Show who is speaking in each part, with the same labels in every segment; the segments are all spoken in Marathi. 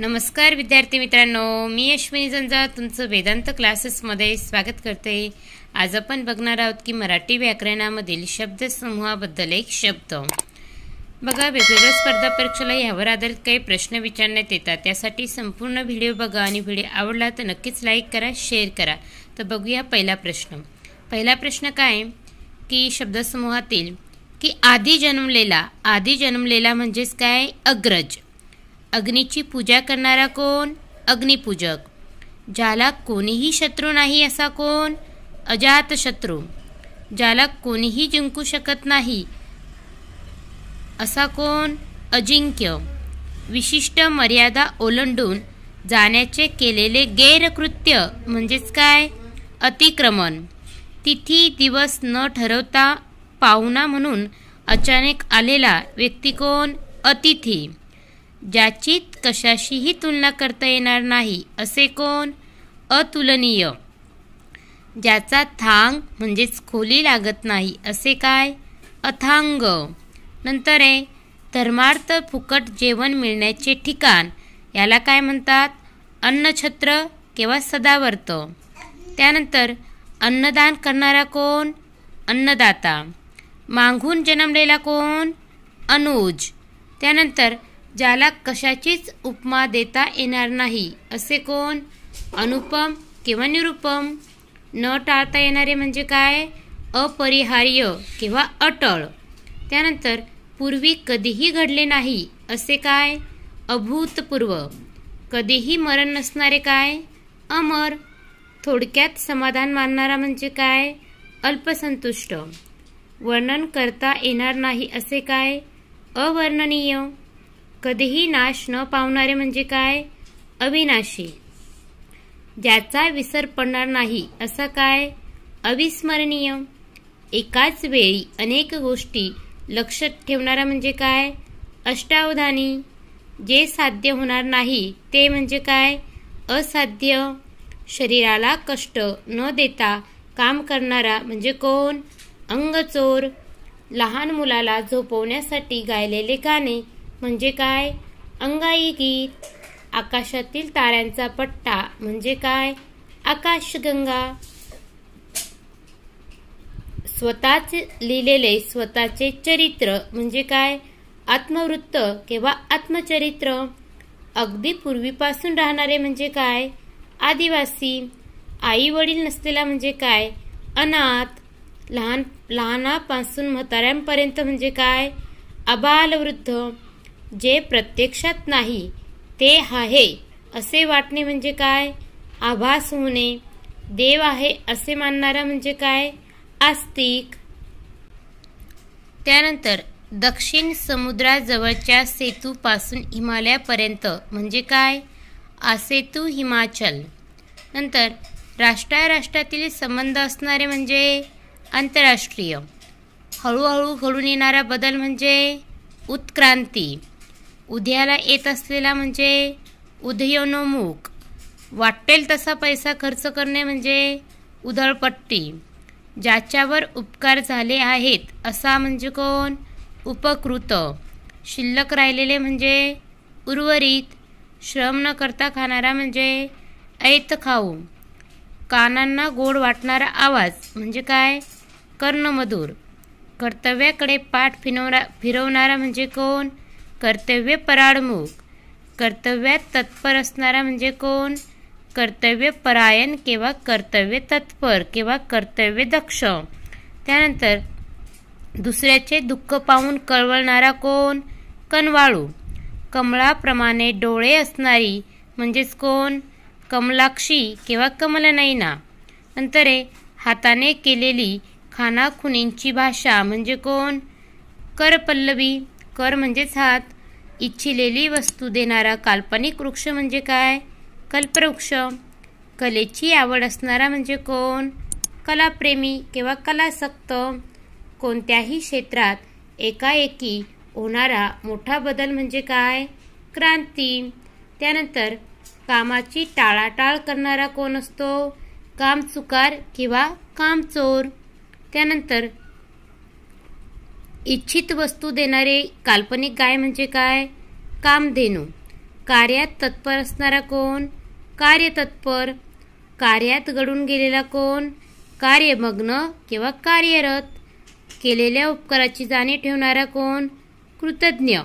Speaker 1: नमस्कार विद्यार्थी मित्रांनो मी अश्विनी जंजा तुमचं वेदांत क्लासेसमध्ये स्वागत करते आज आपण बघणार आहोत की मराठी व्याकरणामधील शब्दसमूहाबद्दल एक शब्द बघा वेगवेगळ्या स्पर्धा परीक्षेला यावर आधारित काही प्रश्न विचारण्यात येतात त्यासाठी संपूर्ण व्हिडिओ बघा आणि व्हिडिओ आवडला तर नक्कीच लाईक करा शेअर करा तर बघूया पहिला प्रश्न पहिला प्रश्न काय की शब्दसमूहातील की आधी जन्मलेला आधी जन्मलेला म्हणजेच काय अग्रज अग्नीची पूजा करणारा कोण अग्निपूजक ज्याला कोणीही शत्रू नाही असा कोण अजात शत्रू ज्याला कोणीही जिंकू शकत नाही असा कोण अजिंक्य विशिष्ट मर्यादा ओलांडून जाण्याचे केलेले गैरकृत्य म्हणजेच काय अतिक्रमण तिथी दिवस न ठरवता पाहुणा म्हणून अचानक आलेला व्यक्ती कोण अतिथी ज्याची कशाशीही तुलना करता येणार नाही असे कोण अतुलनीय ज्याचा थांग म्हणजेच खोली लागत नाही असे काय अथांग नंतर आहे धर्मार्थ फुकट जेवण मिळण्याचे ठिकाण याला काय म्हणतात अन्नछत्र किंवा सदावर्त त्यानंतर अन्नदान करणारा कोण अन्नदाता मांगून जन्मलेला कोण अनुज त्यानंतर ज्याला कशाचीच उपमा देता येणार नाही असे कोण अनुपम किंवा निरुपम न टाळता येणारे म्हणजे काय अपरिहार्य किंवा अटळ त्यानंतर पूर्वी कधीही घडले नाही असे काय अभूतपूर्व कधीही मरण नसणारे काय अमर थोडक्यात समाधान मानणारा म्हणजे काय अल्पसंतुष्ट वर्णन करता येणार नाही असे काय अवर्णनीय कधीही नाश न पावणारे म्हणजे काय अविनाशी ज्याचा विसर पडणार नाही असा काय अविस्मरणीय एकाच वेळी अनेक गोष्टी लक्षात ठेवणारा म्हणजे काय अष्टावधानी जे साध्य होणार नाही ते म्हणजे काय असाध्य शरीराला कष्ट न देता काम करणारा म्हणजे कोण अंगचोर लहान मुलाला झोपवण्यासाठी गायलेले गाणे म्हणजे काय अंगाई गीत आकाशातील ताऱ्यांचा पट्टा म्हणजे काय आकाशगंगा स्वतःच लिहिलेले स्वतःचे चरित्र म्हणजे काय आत्मवृत्त किंवा आत्मचरित्र अगदी पूर्वीपासून राहणारे म्हणजे काय आदिवासी आई वडील नसलेला म्हणजे काय अनाथ लहान लहानापासून म्हाताऱ्यांपर्यंत म्हणजे काय अबालवृद्ध जे प्रत्यक्षात नाही ते आहे असे वाटणे म्हणजे काय आभास होणे देव आहे असे मानणारा म्हणजे काय आस्तिक त्यानंतर दक्षिण समुद्राजवळच्या सेतूपासून हिमालयापर्यंत म्हणजे काय आसेतू हिमाचल नंतर राष्ट्राराष्ट्रातील संबंध असणारे म्हणजे आंतरराष्ट्रीय हळूहळू घडून येणारा बदल म्हणजे उत्क्रांती उद्याला येत असलेला म्हणजे उदयोन्मुख वाटेल तसा पैसा खर्च करणे म्हणजे उधळपट्टी ज्याच्यावर उपकार झाले आहेत असा म्हणजे कोण उपकृत शिल्लक राहिलेले म्हणजे उर्वरित श्रम न करता खाणारा म्हणजे ऐत खाऊ कानांना गोड वाटणारा आवाज म्हणजे काय कर्णमधुर कर्तव्याकडे पाठ फिनवरा फिरवणारा म्हणजे कोण कर्तव्य पराडमुख कर्तव्यात तत्पर असणारा म्हणजे कोण कर्तव्य परायण किंवा कर्तव्य तत्पर किंवा कर्तव्य दक्ष त्यानंतर दुसऱ्याचे दुःख पाहून कळवळणारा कोण कनवाळू कमळाप्रमाणे डोळे असणारी म्हणजेच कोण कमलाक्षी किंवा कमलनयना अंतरे हाताने केलेली खानाखुनींची भाषा म्हणजे कोण करपल्लवी कर म्हणजेच हात इच्छिलेली वस्तू देणारा काल्पनिक वृक्ष म्हणजे काय कल्पवृक्ष कलेची आवड असणारा म्हणजे कोण कलाप्रेमी किंवा कलासक्त कोणत्याही क्षेत्रात एकाएकी होणारा मोठा बदल म्हणजे काय क्रांती त्यानंतर कामाची टाळाटाळ करणारा कोण असतो चुकार किंवा कामचोर त्यानंतर इच्छित वस्तू देणारे काल्पनिक गाय म्हणजे काय कामधेनू कार्यात तत्पर असणारा कोण कार्यतत्पर कार्यात घडून गेलेला कोण कार्यमग्न किंवा कार्यरत केलेल्या उपकाराची जाणीव ठेवणारा कोण कृतज्ञ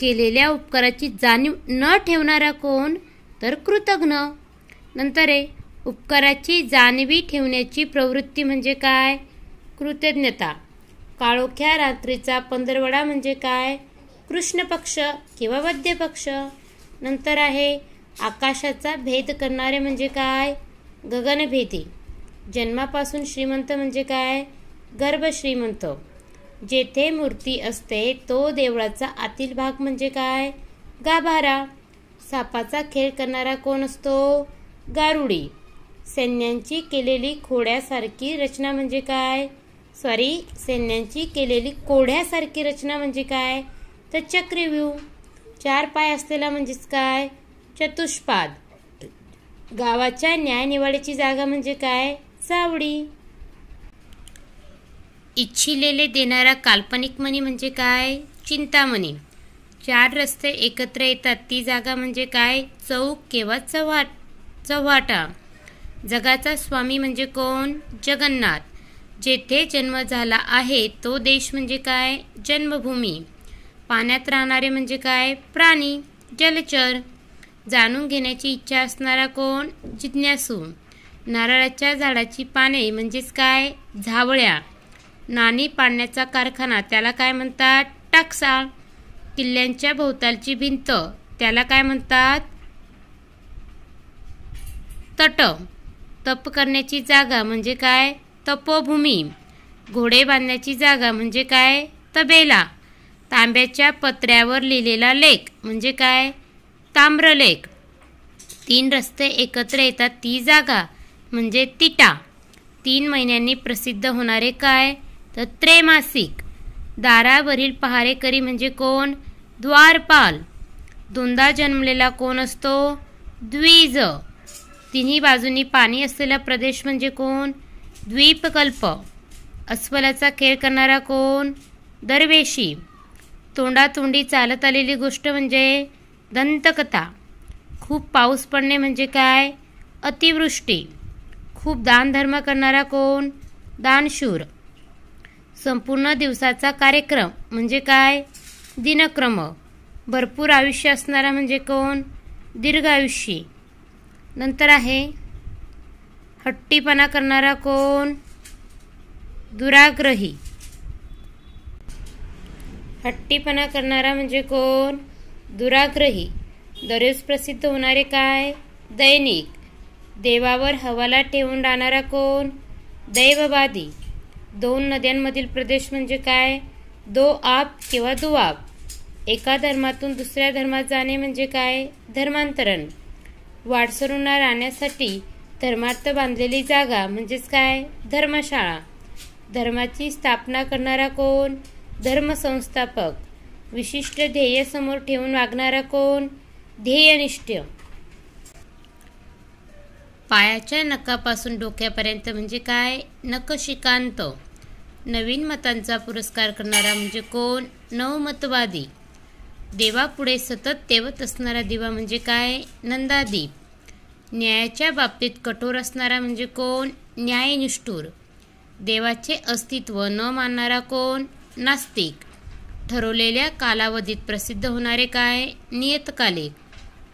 Speaker 1: केलेल्या उपकाराची जाणीव न ठेवणारा कोण तर कृतज्ञ नंतर आहे उपकाराची जाणवी ठेवण्याची प्रवृत्ती म्हणजे काय कृतज्ञता काळोख्या रात्रीचा पंधरवडा म्हणजे काय कृष्ण पक्ष किंवा वद्य पक्ष नंतर आहे आकाशाचा भेद करणारे म्हणजे काय गगनभेदी जन्मापासून श्रीमंत म्हणजे काय गर्भश्रीमंत जेथे मूर्ती असते तो देवळाचा आतील भाग म्हणजे काय गाभारा सापाचा खेळ करणारा कोण असतो गारुडी सैन्यांची केलेली खोड्यासारखी रचना म्हणजे काय सॉरी सैन्यांची केलेली कोढ्यासारखी रचना म्हणजे काय तर चक्रव्यू चार पाय असलेला म्हणजेच काय चतुष्पाद गावाच्या न्यायनिवाड्याची जागा म्हणजे काय चावडी इच्छिलेले देणारा काल्पनिक मणी म्हणजे काय चिंतामणी चार रस्ते एकत्र येतात ती जागा म्हणजे काय चौक किंवा चव्हा चव्हाटा जगाचा स्वामी म्हणजे कोण जगन्नाथ जेथे जन्म झाला आहे तो देश म्हणजे काय जन्मभूमी पाण्यात राहणारे म्हणजे काय प्राणी जलचर जाणून घेण्याची इच्छा असणारा कोण जिज्ञासू नारळाच्या झाडाची पाने म्हणजेच काय झावळ्या नाणी पाण्याचा कारखाना त्याला काय म्हणतात टाकसा किल्ल्यांच्या भोवतालची भिंत त्याला काय म्हणतात तट तप करण्याची जागा म्हणजे काय तपोभूमी घोडे बांधण्याची जागा म्हणजे काय तबेला तांब्याच्या पत्र्यावर लिहिलेला लेख म्हणजे काय ताम्रलेख तीन रस्ते एकत्र येतात ती जागा म्हणजे तिटा तीन महिन्यांनी प्रसिद्ध होणारे काय तर त्रैमासिक दारावरील पहारेकरी म्हणजे कोण द्वारपाल दोनदा जन्मलेला कोण असतो द्विज तिन्ही बाजूनी पाणी असलेला प्रदेश म्हणजे कोण द्वीपकल्प अस्वलाचा खेळ करणारा कोण दरवेशी तोंडातोंडी चालत आलेली गोष्ट म्हणजे दंतकथा खूप पाऊस पडणे म्हणजे काय अतिवृष्टी खूप दानधर्म करणारा कोण दानशूर संपूर्ण दिवसाचा कार्यक्रम म्हणजे काय दिनक्रम भरपूर आयुष्य असणारा म्हणजे कोण दीर्घ आयुष्य नंतर आहे हट्टीपणा करणारा कोण दुराग्रही हट्टीपणा करणारा म्हणजे कोण दुराग्रही दररोज प्रसिद्ध होणारे काय दैनिक देवावर हवाला ठेवून राहणारा कोण दैववादी दोन नद्यांमधील प्रदेश म्हणजे काय दो आप किंवा दुआब एका धर्मातून दुसऱ्या धर्मात जाणे म्हणजे काय धर्मांतरण वाटसरूंना राहण्यासाठी धर्मार्थ बांधलेली जागा म्हणजेच काय धर्मशाळा धर्माची स्थापना करणारा कोण धर्मसंस्थापक विशिष्ट ध्येय समोर ठेवून वागणारा कोण ध्येयनिष्ठ पायाच्या नकापासून डोक्यापर्यंत म्हणजे काय नकशिकांत नवीन मतांचा पुरस्कार करणारा म्हणजे कोण नवमतवादी देवापुढे सतत तेवत असणारा दिवा म्हणजे काय नंदादीप न्यायाच्या बाबतीत कठोर असणारा म्हणजे कोण न्यायनिष्ठूर देवाचे अस्तित्व न मानणारा कोण नास्तिक ठरवलेल्या कालावधीत प्रसिद्ध होणारे काय नियतकालिक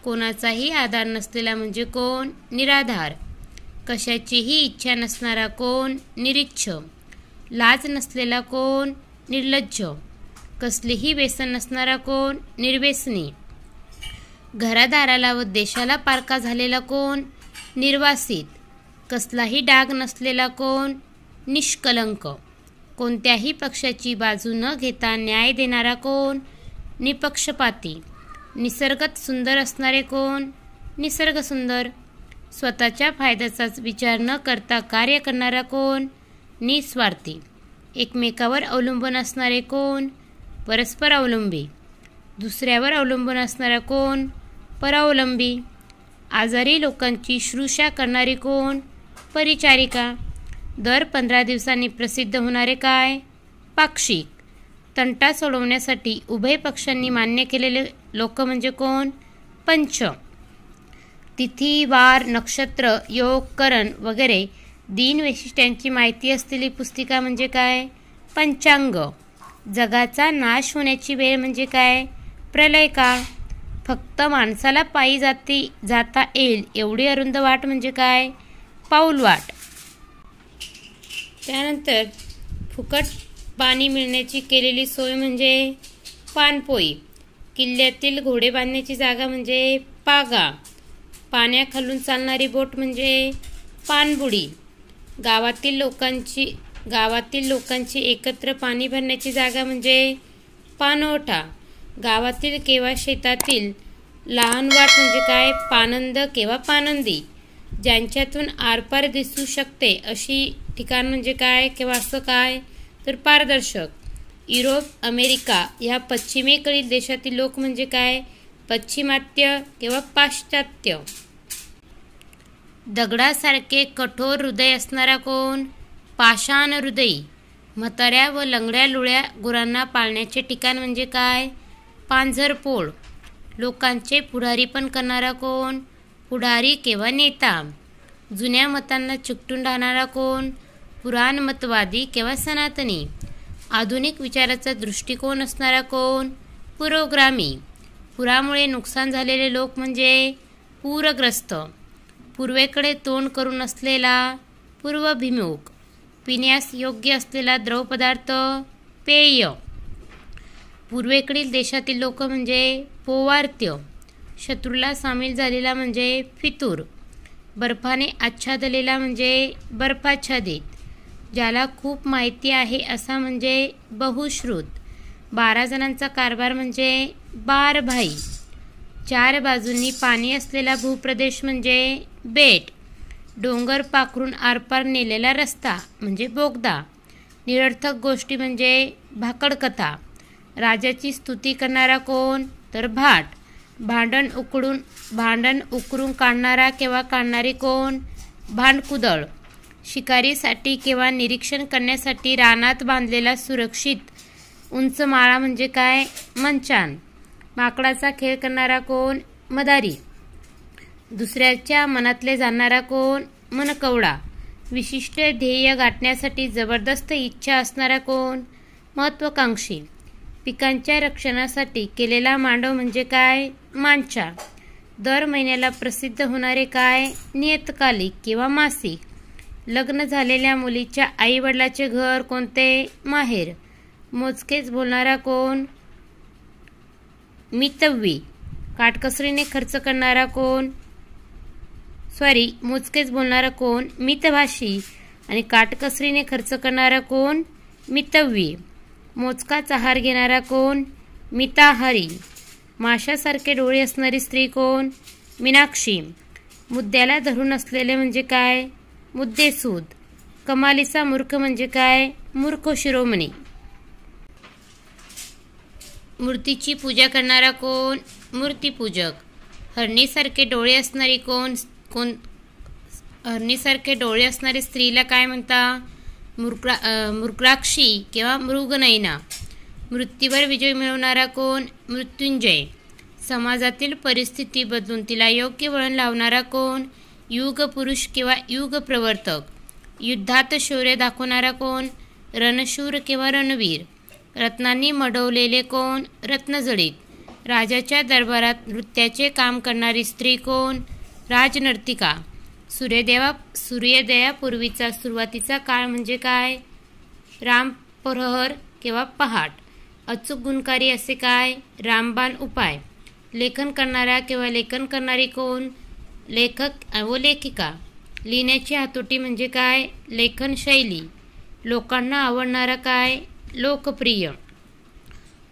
Speaker 1: कोणाचाही आधार नसलेला म्हणजे कोण निराधार कशाचीही इच्छा नसणारा कोण निरीच्छ लाज नसलेला कोण निर्लज्ज कसलेही व्यसन नसणारा कोण निर्वेसनी घरादाराला व देशाला पारका झालेला कोण निर्वासित कसलाही डाग नसलेला कोण निष्कलंक कोणत्याही पक्षाची बाजू न घेता न्याय देणारा कोण निपक्षपाती निसर्गात सुंदर असणारे कोण निसर्गसुंदर स्वतःच्या फायद्याचाच विचार न करता कार्य करणारा कोण निस्वार्थी एकमेकावर अवलंबून असणारे कोण परस्पर अवलंबी दुसऱ्यावर अवलंबून असणारा कोण परावलंबी आजारी लोकांची श्रुषा करणारी कोण परिचारिका दर पंधरा दिवसांनी प्रसिद्ध होणारे काय पाक्षिक तंटा सोडवण्यासाठी उभय पक्षांनी मान्य केलेले लोक म्हणजे कोण पंच तिथी वार नक्षत्र योग करण वगैरे दिन वैशिष्ट्यांची माहिती असलेली पुस्तिका म्हणजे काय पंचांग जगाचा नाश होण्याची वेळ म्हणजे काय प्रलय का फक्त माणसाला पायी जाती जाता येईल एवढी अरुंद वाट म्हणजे काय पाऊल वाट त्यानंतर फुकट पाणी मिळण्याची केलेली सोय म्हणजे पानपोई किल्ल्यातील घोडे बांधण्याची जागा म्हणजे पागा पाण्याखालून चालणारी बोट म्हणजे पानबुडी गावातील लोकांची गावातील लोकांची एकत्र पाणी भरण्याची जागा म्हणजे पानवठा गावातील किंवा शेतातील लहान वाट म्हणजे काय पानंद किंवा पानंदी ज्यांच्यातून आरपार दिसू शकते अशी ठिकाण म्हणजे काय किंवा असं काय तर पारदर्शक युरोप अमेरिका ह्या पश्चिमेकडील देशातील लोक म्हणजे काय पश्चिमात्य किंवा पाश्चात्य दगडासारखे कठोर हृदय असणारा कोण पाषाण हृदयी म्हाताऱ्या व लंगड्या लुळ्या गुरांना पाळण्याचे ठिकाण म्हणजे काय पोळ लोकांचे पुढारी पण करणारा कोण पुढारी किंवा नेता जुन्या मतांना चुकटून राहणारा कोण पुराणमतवादी किंवा सनातनी आधुनिक विचाराचा दृष्टिकोन असणारा कोण पुरोग्रामी पुरामुळे नुकसान झालेले लोक म्हणजे पूरग्रस्त पूर्वेकडे तोंड करून असलेला पूर्वभिमुख पिण्यास योग्य असलेला द्रवपदार्थ पेय पूर्वेकडील देशातील लोक म्हणजे पोवार्त्य शत्रूला सामील झालेला म्हणजे फितूर बर्फाने आच्छादलेला म्हणजे बर्फाच्छादित ज्याला खूप माहिती आहे असा म्हणजे बहुश्रुत बारा जणांचा कारभार म्हणजे बारभाई चार बाजूंनी पाणी असलेला भूप्रदेश म्हणजे बेट डोंगर पाखरून आरपार नेलेला रस्ता म्हणजे बोगदा निरर्थक गोष्टी म्हणजे भाकडकथा राजाची स्तुती करणारा कोण तर भाट भांडण उकडून भांडण उकरून काढणारा किंवा काढणारी कोण भांडकुदळ शिकारीसाठी किंवा निरीक्षण करण्यासाठी रानात बांधलेला सुरक्षित उंच माळा म्हणजे काय मंचान माकडाचा खेळ करणारा कोण मदारी दुसऱ्याच्या मनातले जाणारा कोण मनकवडा विशिष्ट ध्येय गाठण्यासाठी जबरदस्त इच्छा असणारा कोण महत्त्वाकांक्षी पिकांच्या रक्षणासाठी केलेला मांडव म्हणजे काय मांचा दर महिन्याला प्रसिद्ध होणारे काय नियतकालिक किंवा मासिक लग्न झालेल्या मुलीच्या आईवडिलाचे घर कोणते माहेर मोजकेच बोलणारा कोण मितव्वी काटकसरीने खर्च करणारा कोण सॉरी मोजकेच बोलणारा कोण मितभाषी आणि काटकसरीने खर्च करणारा कोण मितव्वी मोजकाचा आहार घेणारा कोण मिताहरी माशासारखे डोळे असणारी स्त्री कोण मीनाक्षी मुद्द्याला धरून असलेले म्हणजे काय मुद्देसूद कमालीचा मूर्ख म्हणजे काय मूर्ख शिरोमणी मूर्तीची पूजा करणारा कोण मूर्तीपूजक हरणीसारखे डोळे असणारी कोण कोण हरणीसारखे डोळे असणारी स्त्रीला काय म्हणता मृक्रा मृक्राक्षी किंवा मृगनयना मृत्यूवर विजय मिळवणारा कोण मृत्युंजय समाजातील परिस्थिती बदलून तिला योग्य वळण लावणारा कोण युग पुरुष किंवा युग प्रवर्तक युद्धात शौर्य दाखवणारा कोण रणशूर किंवा रणवीर रत्नांनी मडवलेले कोण रत्नजडित राजाच्या दरबारात नृत्याचे काम करणारी स्त्री कोण राजनर्तिका सूर्यदेवा सूर्योदयापूर्वीचा सुरुवातीचा काळ म्हणजे काय राम प्रहर किंवा पहाट अचूक गुणकारी असे काय रामबाण उपाय लेखन करणारा किंवा लेखन करणारी कोण लेखक व लेखिका लिहिण्याची हातोटी म्हणजे काय लेखनशैली लोकांना आवडणारा काय लोकप्रिय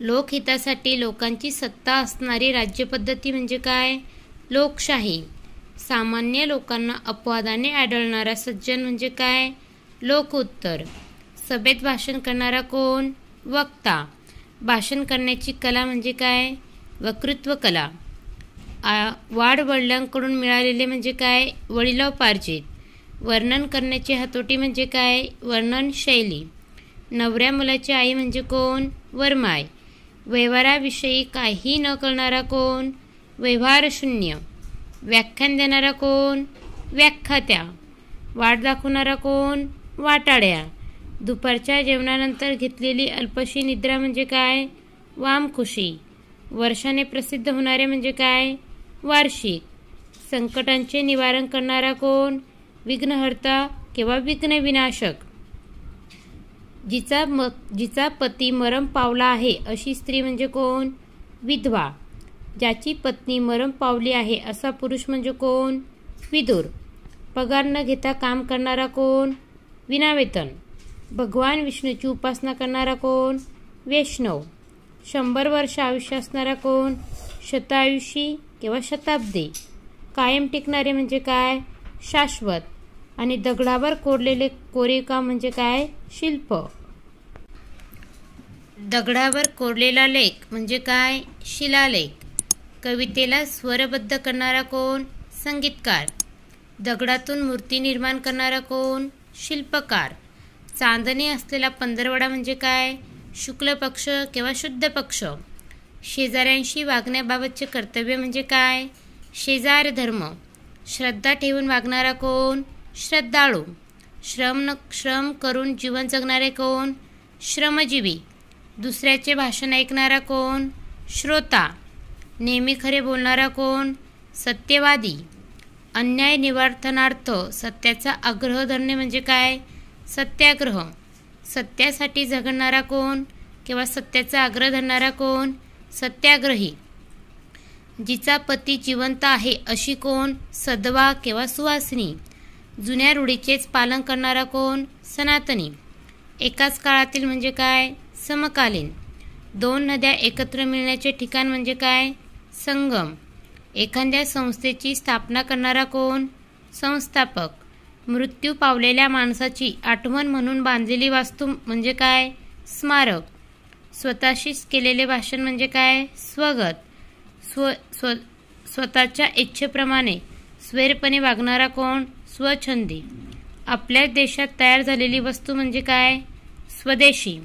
Speaker 1: लोकहितासाठी लोकांची सत्ता असणारी राज्यपद्धती म्हणजे काय लोकशाही सामान्य लोकांना अपवादाने आढळणारा सज्जन म्हणजे काय लोकोत्तर सभेत भाषण करणारा कोण वक्ता भाषण करण्याची कला म्हणजे काय वक्तृत्व कला वाढ मिळालेले म्हणजे काय वडिलोपार्जित वर्णन करण्याची हातोटी म्हणजे काय वर्णन शैली नवऱ्या मुलाची आई म्हणजे कोण वरमाय व्यवहाराविषयी काही न करणारा कोण व्यवहारशून्य व्याख्यान देणारा कोण व्याख्यात्या वाट दाखवणारा कोण वाटाड्या दुपारच्या जेवणानंतर घेतलेली अल्पशी निद्रा म्हणजे काय वामखुशी वर्षाने प्रसिद्ध होणारे म्हणजे काय वार्षिक संकटांचे निवारण करणारा कोण विघ्नहर्ता किंवा विघ्नविनाशक जिचा म जिचा पती मरम पावला आहे अशी स्त्री म्हणजे कोण विधवा ज्याची पत्नी मरण पावली आहे असा पुरुष म्हणजे कोण विदुर पगार न घेता काम करणारा कोण विनावेतन भगवान विष्णूची उपासना करणारा कोण वैष्णव शंभर वर्ष आयुष्य असणारा कोण शतायुषी किंवा शताब्दी कायम टिकणारे म्हणजे काय शाश्वत आणि दगडावर कोरलेले कोरीका म्हणजे काय शिल्प दगडावर कोरलेला लेख म्हणजे काय शिलालेख कवितेला स्वरबद्ध करणारा कोण संगीतकार दगडातून मूर्ती निर्माण करणारा कोण शिल्पकार चांदणे असलेला पंधरवडा म्हणजे काय शुक्ल पक्ष किंवा शुद्ध पक्ष शेजाऱ्यांशी वागण्याबाबतचे कर्तव्य म्हणजे काय शेजार धर्म श्रद्धा ठेवून वागणारा कोण श्रद्धाळू श्रम न श्रम करून जीवन जगणारे कोण श्रमजीवी दुसऱ्याचे भाषण ऐकणारा कोण श्रोता नेहमी खरे बोलणारा कोण सत्यवादी अन्याय निवारणार्थ सत्याचा आग्रह धरणे म्हणजे काय सत्याग्रह सत्यासाठी झगडणारा कोण किंवा सत्याचा आग्रह धरणारा कोण सत्याग्रही जिचा पती जिवंत आहे अशी कोण सदवा किंवा सुवासिनी जुन्या रूढीचेच पालन करणारा कोण सनातनी एकाच काळातील म्हणजे काय समकालीन दोन नद्या एकत्र मिळण्याचे ठिकाण म्हणजे काय संगम एखाद्या संस्थेची स्थापना करणारा कोण संस्थापक मृत्यू पावलेल्या माणसाची आठवण म्हणून बांधलेली वास्तू म्हणजे काय स्मारक स्वतःशीच केलेले भाषण म्हणजे काय स्वगत स्व स्व स्वतःच्या इच्छेप्रमाणे स्वेरपणे वागणारा कोण स्वछंदी आपल्या देशात तयार झालेली वस्तू म्हणजे काय स्वदेशी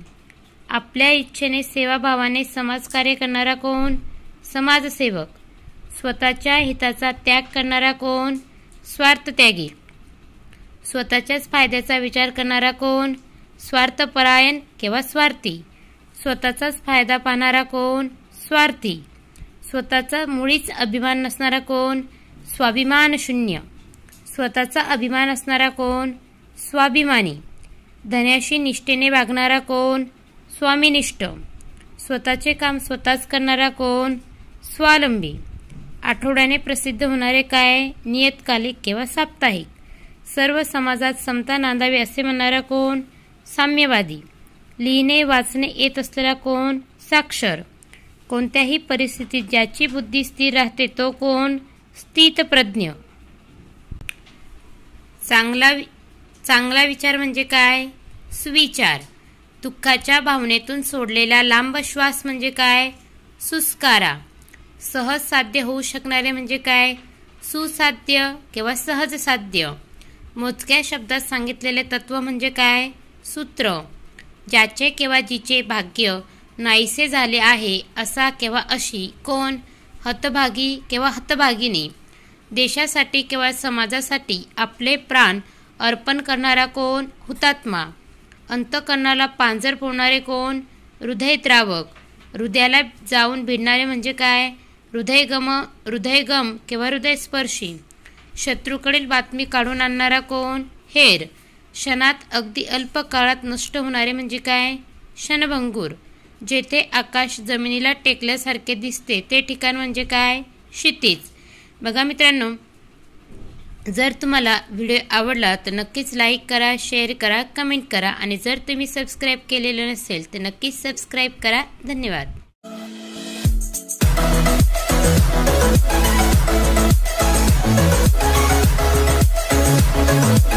Speaker 1: आपल्या इच्छेने सेवाभावाने समाजकार्य करणारा कोण समाजसेवक स्वतःच्या हिताचा त्याग करणारा कोण स्वार्थ त्यागी स्वतःच्याच फायद्याचा विचार करणारा कोण स्वार्थपरायण किंवा स्वार्थी स्वतःचाच फायदा पाहणारा कोण स्वार्थी स्वतःचा मुळीच अभिमान नसणारा कोण स्वाभिमान शून्य स्वतःचा अभिमान असणारा कोण स्वाभिमानी धन्याशी निष्ठेने वागणारा कोण स्वामीनिष्ठ स्वतःचे काम स्वतःच करणारा कोण स्वावलंबी आठवड्याने प्रसिद्ध होणारे काय नियतकालिक किंवा साप्ताहिक सर्व समाजात समता नांदावी असे म्हणणारा कोण साम्यवादी लिहिणे वाचणे येत असलेला कोण साक्षर कोणत्याही परिस्थितीत ज्याची बुद्धी स्थिर राहते तो कोण स्थितप्रज्ञ चांगला चांगला विचार म्हणजे काय सुविचार दुःखाच्या भावनेतून सोडलेला लांब श्वास म्हणजे काय सुस्कारा सहज साध्य होऊ शकणारे म्हणजे काय सुसाध्य किंवा सहज साध्य मोजक्या शब्दात सांगितलेले तत्व म्हणजे काय सूत्र ज्याचे किंवा जिचे भाग्य नाहीसे झाले आहे असा किंवा अशी कोण हतभागी किंवा हतभागिनी देशासाठी किंवा समाजासाठी आपले प्राण अर्पण करणारा कोण हुतात्मा अंतकरणाला पांजर फोडणारे कोण हृदयद्रावक हृदयाला जाऊन भिडणारे म्हणजे काय हृदयगम हृदयगम किंवा हृदयस्पर्शी शत्रूकडील बातमी काढून आणणारा कोण हेर क्षणात अगदी अल्प काळात नष्ट होणारे म्हणजे काय क्षणभंगूर जेथे आकाश जमिनीला टेकल्यासारखे दिसते ते ठिकाण म्हणजे काय क्षितिज बघा मित्रांनो जर तुम्हाला व्हिडिओ आवडला तर नक्कीच लाईक करा शेअर करा कमेंट करा आणि जर तुम्ही सबस्क्राईब केलेलं नसेल तर नक्कीच सबस्क्राईब करा धन्यवाद you.